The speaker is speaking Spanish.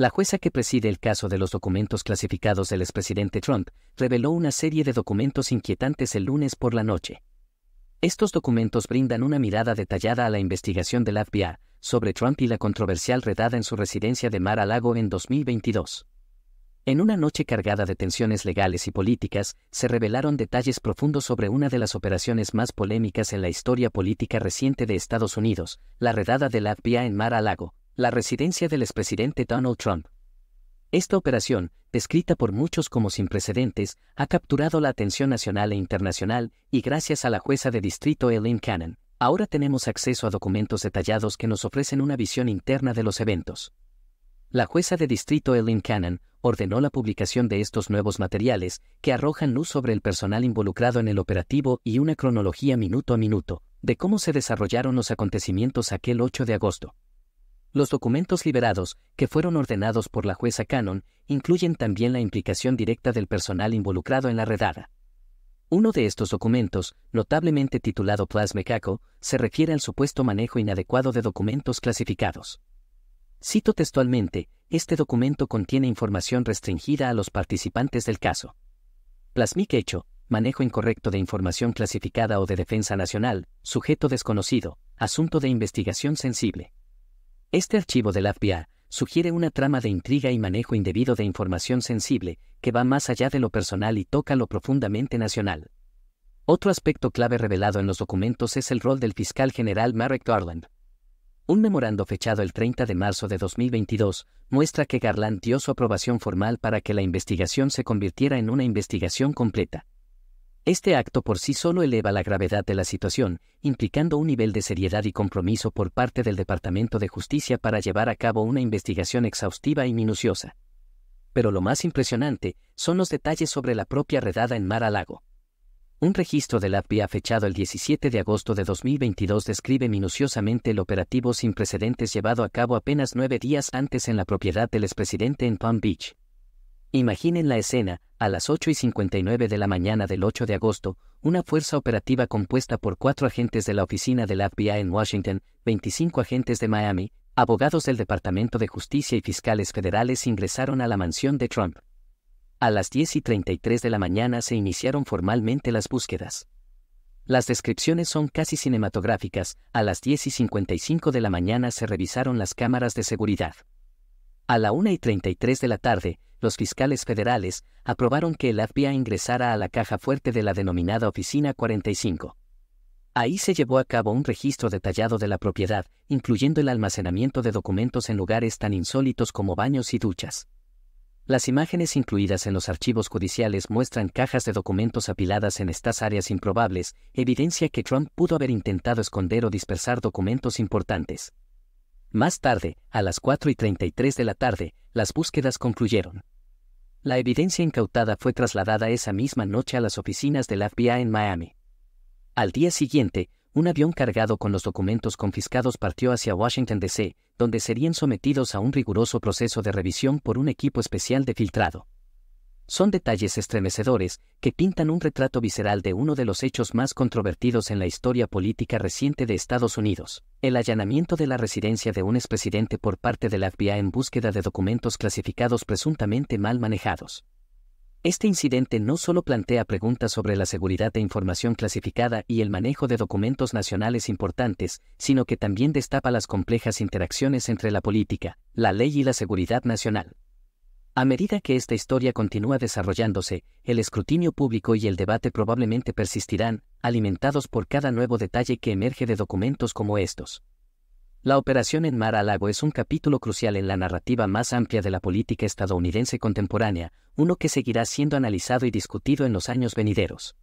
La jueza que preside el caso de los documentos clasificados del expresidente Trump reveló una serie de documentos inquietantes el lunes por la noche. Estos documentos brindan una mirada detallada a la investigación la FBI sobre Trump y la controversial redada en su residencia de Mar a Lago en 2022. En una noche cargada de tensiones legales y políticas, se revelaron detalles profundos sobre una de las operaciones más polémicas en la historia política reciente de Estados Unidos, la redada de la FBI en Mar a Lago, la residencia del expresidente Donald Trump. Esta operación, descrita por muchos como sin precedentes, ha capturado la atención nacional e internacional y gracias a la jueza de distrito Elaine Cannon, ahora tenemos acceso a documentos detallados que nos ofrecen una visión interna de los eventos. La jueza de distrito Elaine Cannon ordenó la publicación de estos nuevos materiales que arrojan luz sobre el personal involucrado en el operativo y una cronología minuto a minuto de cómo se desarrollaron los acontecimientos aquel 8 de agosto. Los documentos liberados, que fueron ordenados por la jueza Cannon, incluyen también la implicación directa del personal involucrado en la redada. Uno de estos documentos, notablemente titulado Caco, se refiere al supuesto manejo inadecuado de documentos clasificados. Cito textualmente, este documento contiene información restringida a los participantes del caso. Plasmic hecho, manejo incorrecto de información clasificada o de defensa nacional, sujeto desconocido, asunto de investigación sensible. Este archivo del FBI sugiere una trama de intriga y manejo indebido de información sensible que va más allá de lo personal y toca lo profundamente nacional. Otro aspecto clave revelado en los documentos es el rol del fiscal general Merrick Garland. Un memorando fechado el 30 de marzo de 2022 muestra que Garland dio su aprobación formal para que la investigación se convirtiera en una investigación completa. Este acto por sí solo eleva la gravedad de la situación, implicando un nivel de seriedad y compromiso por parte del Departamento de Justicia para llevar a cabo una investigación exhaustiva y minuciosa. Pero lo más impresionante son los detalles sobre la propia redada en Mar a Lago. Un registro del FBI fechado el 17 de agosto de 2022 describe minuciosamente el operativo sin precedentes llevado a cabo apenas nueve días antes en la propiedad del expresidente en Palm Beach, Imaginen la escena, a las 8 y 59 de la mañana del 8 de agosto, una fuerza operativa compuesta por cuatro agentes de la oficina del FBI en Washington, 25 agentes de Miami, abogados del Departamento de Justicia y fiscales federales ingresaron a la mansión de Trump. A las 10 y 33 de la mañana se iniciaron formalmente las búsquedas. Las descripciones son casi cinematográficas, a las 10 y 55 de la mañana se revisaron las cámaras de seguridad. A la 1 y 33 de la tarde, los fiscales federales aprobaron que el FBI ingresara a la caja fuerte de la denominada Oficina 45. Ahí se llevó a cabo un registro detallado de la propiedad, incluyendo el almacenamiento de documentos en lugares tan insólitos como baños y duchas. Las imágenes incluidas en los archivos judiciales muestran cajas de documentos apiladas en estas áreas improbables, evidencia que Trump pudo haber intentado esconder o dispersar documentos importantes. Más tarde, a las 4 y 33 de la tarde, las búsquedas concluyeron. La evidencia incautada fue trasladada esa misma noche a las oficinas del FBI en Miami. Al día siguiente, un avión cargado con los documentos confiscados partió hacia Washington, D.C., donde serían sometidos a un riguroso proceso de revisión por un equipo especial de filtrado son detalles estremecedores que pintan un retrato visceral de uno de los hechos más controvertidos en la historia política reciente de Estados Unidos, el allanamiento de la residencia de un expresidente por parte de la FBI en búsqueda de documentos clasificados presuntamente mal manejados. Este incidente no solo plantea preguntas sobre la seguridad de información clasificada y el manejo de documentos nacionales importantes, sino que también destapa las complejas interacciones entre la política, la ley y la seguridad nacional. A medida que esta historia continúa desarrollándose, el escrutinio público y el debate probablemente persistirán, alimentados por cada nuevo detalle que emerge de documentos como estos. La operación en Mar a Lago es un capítulo crucial en la narrativa más amplia de la política estadounidense contemporánea, uno que seguirá siendo analizado y discutido en los años venideros.